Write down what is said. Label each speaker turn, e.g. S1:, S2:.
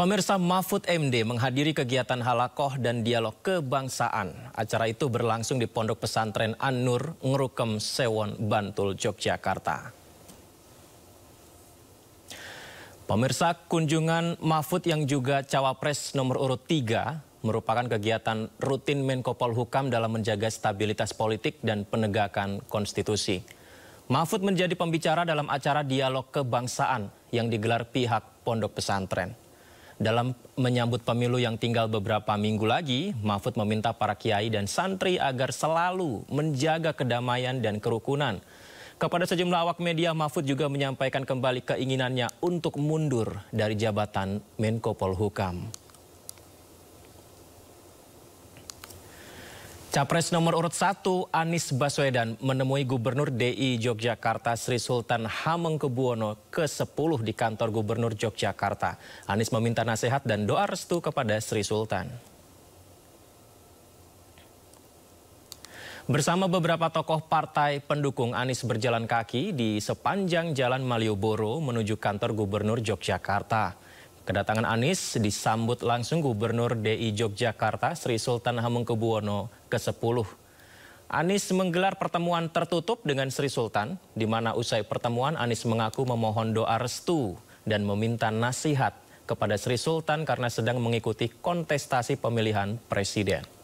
S1: Pemirsa Mahfud MD menghadiri kegiatan halakoh dan dialog kebangsaan. Acara itu berlangsung di Pondok Pesantren An-Nur, Ngerukem, Sewon, Bantul, Yogyakarta. Pemirsa kunjungan Mahfud yang juga cawapres nomor urut 3 merupakan kegiatan rutin Menko Polhukam dalam menjaga stabilitas politik dan penegakan konstitusi. Mahfud menjadi pembicara dalam acara dialog kebangsaan yang digelar pihak pondok pesantren. Dalam menyambut pemilu yang tinggal beberapa minggu lagi, Mahfud meminta para kiai dan santri agar selalu menjaga kedamaian dan kerukunan. Kepada sejumlah awak media, Mahfud juga menyampaikan kembali keinginannya untuk mundur dari jabatan Menko Polhukam. Capres nomor urut 1 Anies Baswedan menemui Gubernur DI Yogyakarta Sri Sultan Hamengkubuwono ke-10 di kantor Gubernur Yogyakarta. Anies meminta nasihat dan doa restu kepada Sri Sultan. Bersama beberapa tokoh partai pendukung Anies berjalan kaki di sepanjang jalan Malioboro menuju kantor Gubernur Yogyakarta. Kedatangan Anies disambut langsung Gubernur DI Yogyakarta Sri Sultan Hamengkubuwono ke-10. Anies menggelar pertemuan tertutup dengan Sri Sultan, di mana usai pertemuan Anies mengaku memohon doa restu dan meminta nasihat kepada Sri Sultan karena sedang mengikuti kontestasi pemilihan presiden.